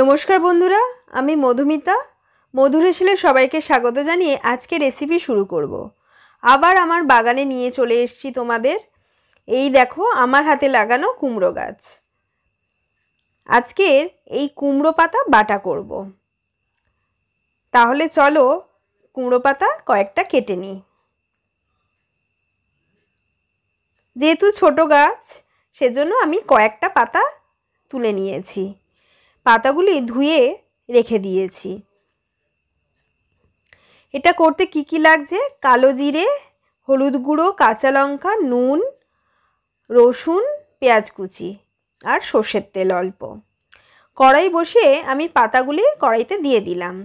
নমস্কার বন্ধুরা আমি মধুমিতা মধুর হেসেলে সবাইকে স্বাগত জানিয়ে আজকে রেসিপি শুরু করব। আবার আমার বাগানে নিয়ে চলে এসছি তোমাদের এই দেখো আমার হাতে লাগানো কুমড়ো গাছ আজকের এই কুমড়ো পাতা বাটা করব। তাহলে চলো কুমড়ো পাতা কয়েকটা কেটে নিই যেহেতু ছোট গাছ সেজন্য আমি কয়েকটা পাতা তুলে নিয়েছি পাতাগুলি ধুয়ে রেখে দিয়েছি এটা করতে কি কি লাগছে কালো জিরে হলুদ গুঁড়ো কাঁচা লঙ্কা নুন রসুন পেঁয়াজ কুচি আর সর্ষের তেল অল্প কড়াই বসিয়ে আমি পাতাগুলি কড়াইতে দিয়ে দিলাম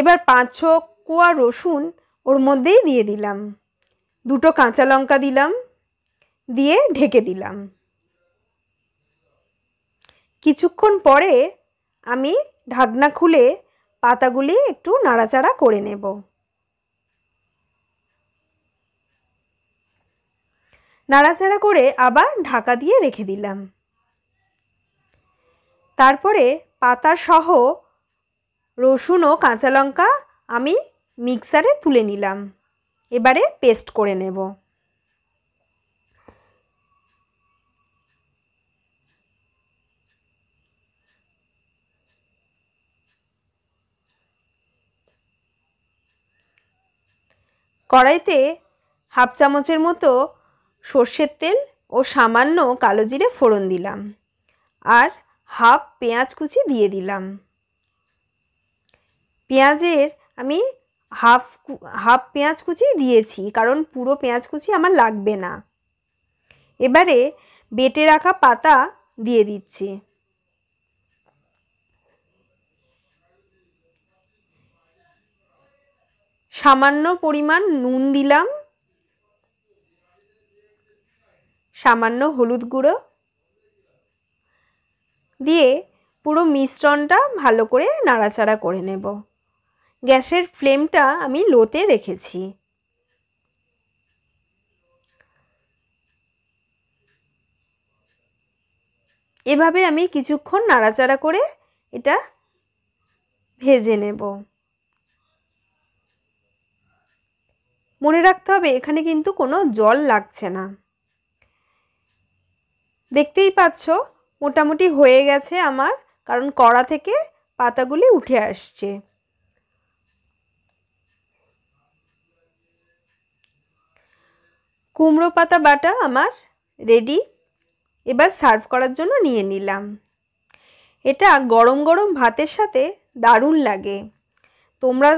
এবার পাঁচ ছ কুয়া রসুন ওর মধ্যেই দিয়ে দিলাম দুটো কাঁচা লঙ্কা দিলাম দিয়ে ঢেকে দিলাম কিছুক্ষণ পরে আমি ঢাকনা খুলে পাতাগুলি একটু নাড়াচাড়া করে নেব নাড়াচাড়া করে আবার ঢাকা দিয়ে রেখে দিলাম তারপরে পাতা সহ রসুন ও কাঁচা লঙ্কা আমি মিক্সারে তুলে নিলাম এবারে পেস্ট করে নেব কড়াইতে হাফ চামচের মতো সর্ষের তেল ও সামান্য কালো জিরে ফোড়ন দিলাম আর হাফ পেঁয়াজ কুচি দিয়ে দিলাম পেঁয়াজের আমি হাফ হাফ পেঁয়াজ কুচি দিয়েছি কারণ পুরো পেঁয়াজ কুচি আমার লাগবে না এবারে বেটে রাখা পাতা দিয়ে দিচ্ছি সামান্য পরিমাণ নুন দিলাম সামান্য হলুদ গুঁড়ো দিয়ে পুরো মিশ্রণটা ভালো করে নাড়াচাড়া করে নেব গ্যাসের ফ্লেমটা আমি লোতে রেখেছি এভাবে আমি কিছুক্ষণ নাড়াচাড়া করে এটা ভেজে নেব মনে রাখতে হবে এখানে কিন্তু কোনো জল লাগছে না দেখতেই পাচ্ছ মোটামুটি হয়ে গেছে আমার কারণ কড়া থেকে পাতাগুলি উঠে আসছে কুমড়ো পাতা বাটা আমার রেডি এবার সার্ভ করার জন্য নিয়ে নিলাম এটা গরম গরম ভাতের সাথে দারুণ লাগে তোমরা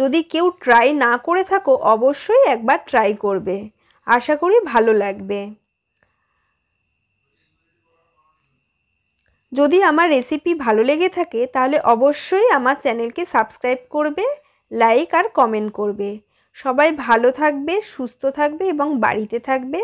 যদি কেউ ট্রাই না করে থাকো অবশ্যই একবার ট্রাই করবে আশা করি ভালো লাগবে যদি আমার রেসিপি ভালো লেগে থাকে তাহলে অবশ্যই আমার চ্যানেলকে সাবস্ক্রাইব করবে লাইক আর কমেন্ট করবে সবাই ভালো থাকবে সুস্থ থাকবে এবং বাড়িতে থাকবে